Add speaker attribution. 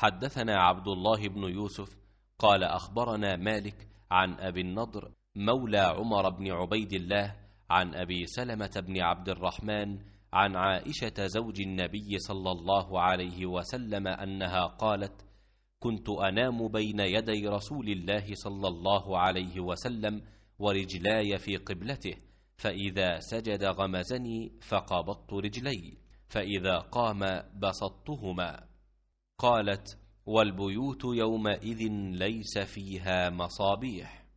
Speaker 1: حدثنا عبد الله بن يوسف قال أخبرنا مالك عن أبي النضر مولى عمر بن عبيد الله عن أبي سلمة بن عبد الرحمن عن عائشة زوج النبي صلى الله عليه وسلم أنها قالت كنت أنام بين يدي رسول الله صلى الله عليه وسلم ورجلاي في قبلته فإذا سجد غمزني فقبضت رجلي فإذا قام بسطتهما قالت والبيوت يومئذ ليس فيها مصابيح